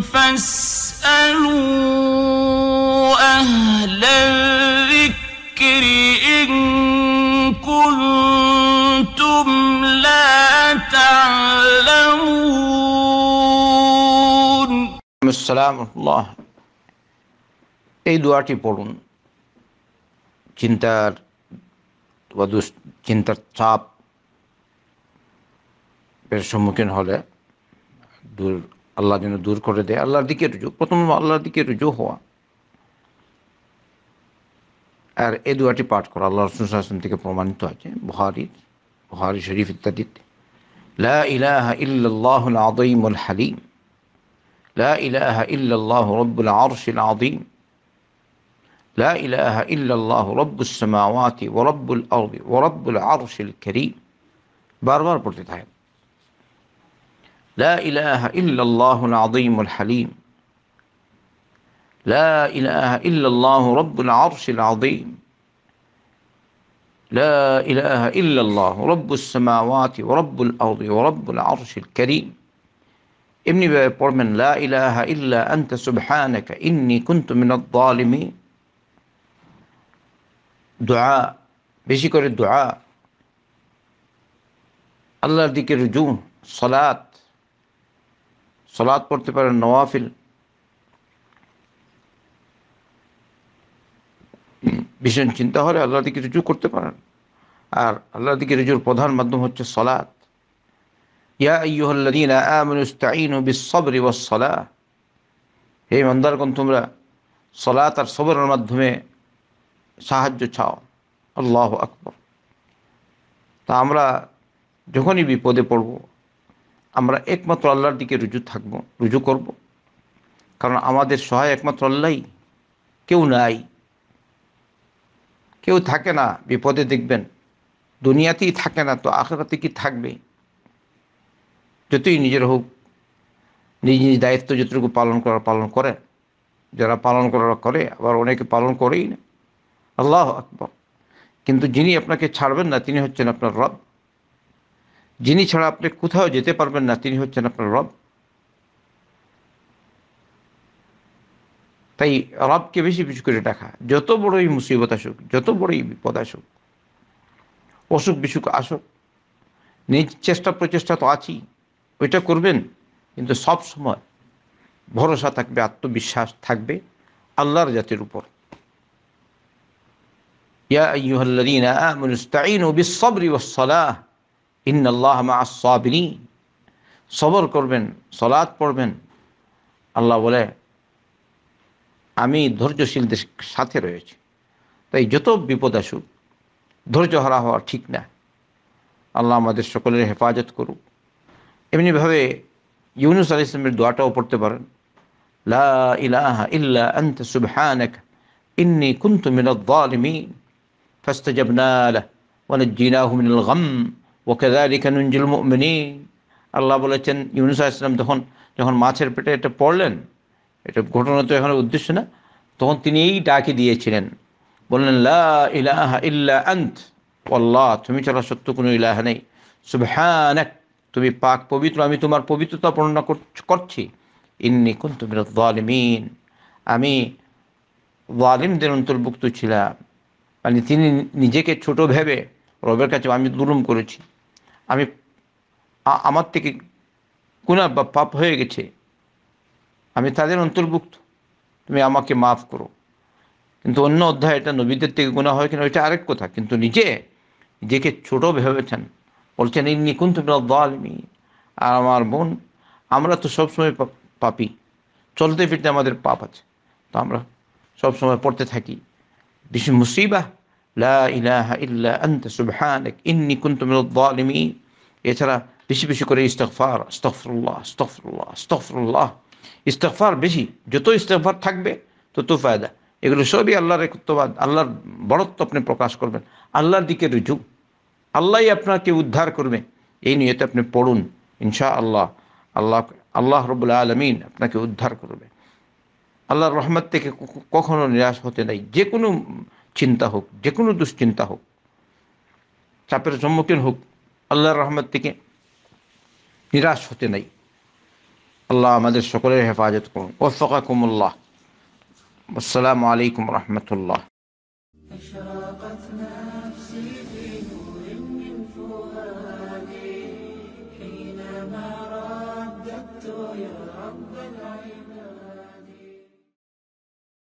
فاسألوا أهل الذكر إن كنتم لا تعلمون السلام الله এই দোয়াটি পড়ুন চিন্তার চিন্তার চাপ এর সম্মুখীন হলে দূর আল্লাহ যেন দূর করে দেয় আল্লাহর দিকে রুজু প্রথম আল্লাহর দিকে রুজু হওয়া আর এ দুয়াটি পাঠ করা আল্লাহ রসুল আসলাম থেকে প্রমাণিত আছে বুহারির বুহারি শরীফ ইত্যাদিতে লা ইলাহা ইল্লাল্লাহু আযীমুল হালিম লা ইলাহা ইল্লাল্লাহু রব্বুল আরশিল আযীম لا إله إلا الله رب السماوات ورب الأرض ورب العرش الكريم بار بار পড়তে থাকেন لا إله إلا الله العظيم الحليم لا إله إلا الله رب العرش العظيم لا إله إلا الله رب السماوات ورب الأرض ورب العرش الكريم ابن من لا إله إلا أنت سبحانك إني كنت من الظالمين دعاء بشكر الدعاء الله ذكر দিকে صلاه সলাদ পড়তে পারেন নওয়াফিল ভীষণ চিন্তা হলে আল্লাহ দিকে রুজু করতে পারেন আর আল্লাহ দিকে রুজুর প্রধান মাধ্যম হচ্ছে সলাদ ইয়া ইয়ুহল্লাদিন আমানুস্তাইনু বিসসবরি ওয়াস হে মন্দারগণ তোমরা সলাত আর সবরের মাধ্যমে সাহায্য চাও আল্লাহ আকবর তা আমরা যখনই বিপদে পড়বো আমরা একমাত্র আল্লাহর দিকে রুজু থাকব রুজু করব কারণ আমাদের সহায় একমাত্র আল্লাহ কেউ নাই কেউ থাকে না বিপদে দেখবেন দুনিয়াতেই থাকে না তো আখেরাতে কি থাকবে যতই নিজের হোক নিজ নিজ দায়িত্ব যতটুকু পালন করার পালন করে যারা পালন করার করে আবার অনেকে পালন করেই না আল্লাহ আকবর কিন্তু যিনি আপনাকে ছাড়বেন না তিনি হচ্ছেন আপনার রব যিনি ছাড়া আপনি কোথাও যেতে পারবেন না তিনি হচ্ছেন আপনার রব তাই রবকে বেশি বেশি করে ডাকা যত বড়ই মুসিবত আসুক যত বড়ই বিপদ আসুক অসুখ বিসুখ আসুক নিজ চেষ্টা প্রচেষ্টা তো আছি ওইটা করবেন কিন্তু সব সময় ভরসা থাকবে আত্মবিশ্বাস থাকবে আল্লাহর জাতির উপর ইয়া আইয়ুহাল্লাযীনা আমানু ইসতাঈনু বিস-সাবরি ওয়াস-সালাহ ইন্নআল্লাহ মাসাবিনী সবর করবেন সলাদ পড়বেন আল্লাহ বলে আমি ধৈর্যশীলদের সাথে রয়েছি তাই যত বিপদ আসুক ধৈর্য হারা হওয়া ঠিক না আল্লাহ আমাদের সকলের হেফাজত করুক এমনিভাবে ইউনুস আলি ইসলামের দোয়াটাও পড়তে পারেন লা ইলাহা ইল্লা আন্ত সুবহানাক ইন্নি ওকেদারিকা নুঞ্জুল মিনি আল্লাহ বলেছেন ইউনুস ইসলাম যখন যখন মাছের পেটে এটা পড়লেন এটা ঘটনা তো এখন উদ্দেশ্য না তখন তিনি এই ডাকি দিয়েছিলেন বললেন লা ইলাহা ইল্লা আন্ত আল্লাহ তুমি চলা সত্য কোনো ইলাহা নেই সুবহানাক তুমি পাক পবিত্র আমি তোমার পবিত্রতা বর্ণনা করছি ইন্নি কোন তুমি ওয়ালিমিন আমি ওয়ালিমদের অন্তর্ভুক্ত ছিলাম মানে তিনি নিজেকে ছোট ভেবে রবের কাছে আমি দুরুম করেছি আমি আমার থেকে গুণা বা পাপ হয়ে গেছে আমি তাদের অন্তর্ভুক্ত তুমি আমাকে মাফ করো কিন্তু অন্য অধ্যায় এটা নবীদের থেকে গুণা হয় কিনা ওইটা আরেক কথা কিন্তু নিজে নিজেকে ছোট ভেবেছেন বলছেন এই নিকুন তুমি আলমি আর আমার বোন আমরা তো সবসময় পাপি চলতে ফিরতে আমাদের পাপ আছে তো আমরা সবসময় পড়তে থাকি বেশি মুসিবা লা ইলাহা ইল্লা আন্ত সুবহানাক ইন্নি কুনতু মিনাল জালিমিন এছাড়া বেশি বেশি করে ইস্তগফার আস্তাগফিরুল্লাহ আস্তাগফিরুল্লাহ আস্তাগফিরুল্লাহ ইস্তগফার বেশি যত ইস্তগফার থাকবে তত ফায়দা এগুলো সবই আল্লাহর একত্ববাদ আল্লাহর বড়ত্ব আপনি প্রকাশ করবেন আল্লাহর দিকে রুজু আল্লাহই আপনাকে উদ্ধার করবে এই নিয়তে আপনি পড়ুন ইনশা আল্লাহ আল্লাহ আল্লাহ রবুল্লা আলমিন আপনাকে উদ্ধার করবে আল্লাহর রহমত থেকে কখনো নিরাশ হতে নাই যে কোনো চিন্তা হোক যে কোনো দুশ্চিন্তা হোক চাপের সম্মুখীন হোক আল্লাহর রহমত থেকে নিরাশ হতে নাই আল্লাহ আমাদের সকলের হেফাজত করুন ওফাকুমুল্লাহ আসসালামু আলাইকুম রহমতুল্লাহ